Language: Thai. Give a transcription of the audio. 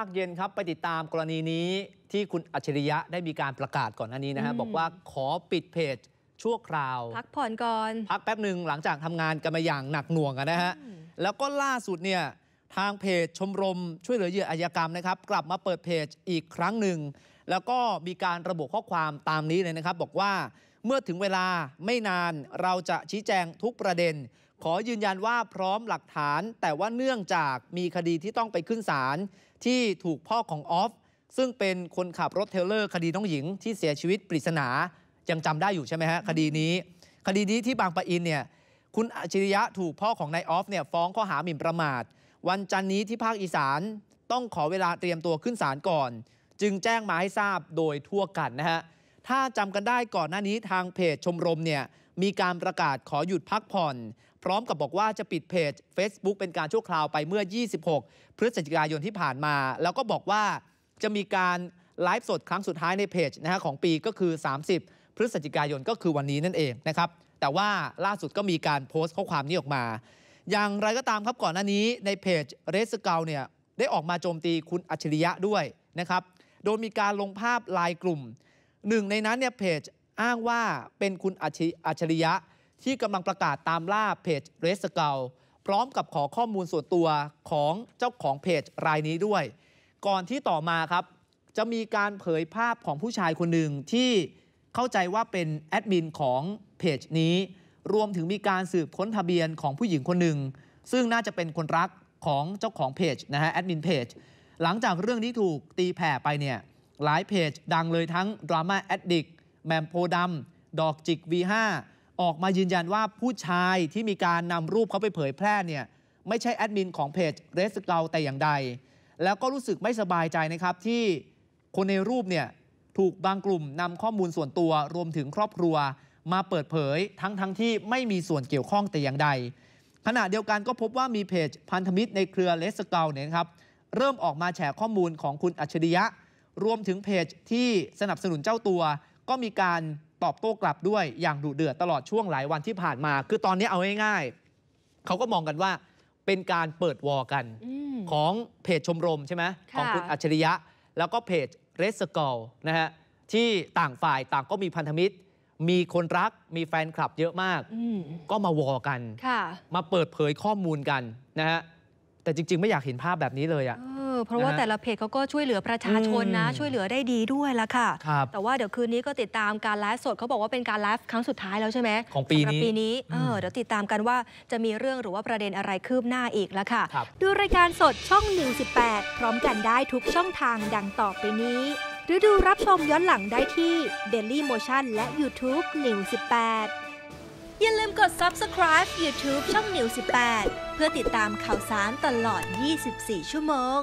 ภาคเย็นครับไปติดตามกรณีนี้ที่คุณอัจฉริยะได้มีการประกาศก่อนหน้านี้นะฮะบอกว่าขอปิดเพจชั่วคราวพักผ่อนก่อนพักแป๊บหนึ่งหลังจากทำงานกันมาอย่างหนักหน่วงนะฮะแล้วก็ล่าสุดเนี่ยทางเพจชมรมช่วยเหลือเหยื่ออาชญากรรมนะครับกลับมาเปิดเพจอีกครั้งหนึ่งแล้วก็มีการระบุข้อความตามนี้เลยนะครับบอกว่าเมื่อถึงเวลาไม่นานเราจะชี้แจงทุกประเด็นขอยืนยันว่าพร้อมหลักฐานแต่ว่าเนื่องจากมีคดีที่ต้องไปขึ้นศาลที่ถูกพ่อของออฟซึ่งเป็นคนขับรถเทเลอร์คดีน้องหญิงที่เสียชีวิตปริศนายังจำได้อยู่ใช่ไหมฮะคดีนี้ คดีนี้ที่บางปะอินเนี่ยคุณอัจฉริยะถูกพ่อของนายออฟเนี่ยฟ้องข้อหาหมิ่นประมาท วันจันนี้ที่ภาคอีสานต้องขอเวลาเตรียมตัวขึ้นศาลก่อน จึงแจ้งมาให้ทราบโดยทั่วกันนะฮะถ้าจำกันได้ก่อนหน้านี้ทางเพจชมรมเนี่ยมีการประกาศขอหยุดพักผ่อน พร้อมกับบอกว่าจะปิดเพจ Facebook เป็นการชั่วคราวไปเมื่อ 26 พฤศจิกายนที่ผ่านมา แล้วก็บอกว่าจะมีการไลฟ์สดครั้งสุดท้ายในเพจนะฮะของปีก็คือ 30 พฤศจิกายนก็คือวันนี้นั่นเองนะครับแต่ว่าล่าสุดก็มีการโพสต์ข้อความนี้ออกมา อย่างไรก็ตามครับก่อนหน้านี้ในเพจเรสเกลเนี่ยได้ออกมาโจมตีคุณอัจฉริยะด้วยนะครับโดยมีการลงภาพลายกลุ่มหนึ่งในนั้นเนี่ยเพจ้างว่าเป็นคุณอัจฉริยะที่กำลังประกาศตามล่าเพจเรสเกลพร้อมกับขอข้อมูลส่วนตัวของเจ้าของเพจรายนี้ด้วย ก่อนที่ต่อมาครับ จะมีการเผยภาพของผู้ชายคนหนึ่งที่เข้าใจว่าเป็นแอดมินของเพจนี้ รวมถึงมีการสืบค้นทะเบียนของผู้หญิงคนหนึ่งซึ่งน่าจะเป็นคนรักของเจ้าของเพจนะฮะแอดมินเพจหลังจากเรื่องนี้ถูกตีแผ่ไปเนี่ยหลายเพจดังเลยทั้งดราม่าแอดดิกแมมโพดำดอกจิก V5 ออกมายืนยันว่าผู้ชายที่มีการนำรูปเขาไปเผยแพร่เนี่ยไม่ใช่แอดมินของเพจเรสเกลแต่อย่างใด แล้วก็รู้สึกไม่สบายใจนะครับ ที่คนในรูปเนี่ยถูกบางกลุ่มนำข้อมูลส่วนตัว รวมถึงครอบครัว มาเปิดเผยทั้งทั้งที่ไม่มีส่วนเกี่ยวข้องแต่อย่างใด ขณะเดียวกันก็พบว่ามีเพจพันธมิตรในเครือเลสเกลเนี่ยครับ เริ่มออกมาแฉข้อมูลของคุณอัจฉริยะ รวมถึงเพจที่สนับสนุนเจ้าตัวก็มีการตอบโต้กลับด้วยอย่างดุเดือดตลอดช่วงหลายวันที่ผ่านมา คือตอนนี้เอาง่ายๆเขาก็มองกันว่าเป็นการเปิดวอกันอของเพจชมรมใช่ไหมของคุณอัจฉริยะแล้วก็เพจเรสเกลนะฮะ ที่ต่างฝ่ายต่างก็มีพันธมิตร มีคนรักมีแฟนคลับเยอะมากมก็มาวอกันมาเปิดเผยข้อมูลกันนะฮะแต่จริง ๆ ไม่อยากเห็นภาพแบบนี้เลยอะ่ะเพราะว่าแต่ละเพจเขาก็ช่วยเหลือประชาชนนะ ช่วยเหลือได้ดีด้วยละค่ะ แต่ว่าเดี๋ยวคืนนี้ก็ติดตามการไลฟ์สดเขาบอกว่าเป็นการไลฟ์ครั้งสุดท้ายแล้วใช่ไหมของปีนี้ปีนี้เดี๋ยวติดตามกันว่าจะมีเรื่องหรือว่าประเด็นอะไรคืบหน้าอีกละค่ะ ดูรายการสดช่อง118พร้อมกันได้ทุกช่องทางดังต่อไปนี้ หรือดูรับชมย้อนหลังได้ที่ Daily Motion และ YouTube 118อย่าลืมกด subscribe YouTube ช่องนิว18เพื่อติดตามข่าวสารตลอด 24 ชั่วโมง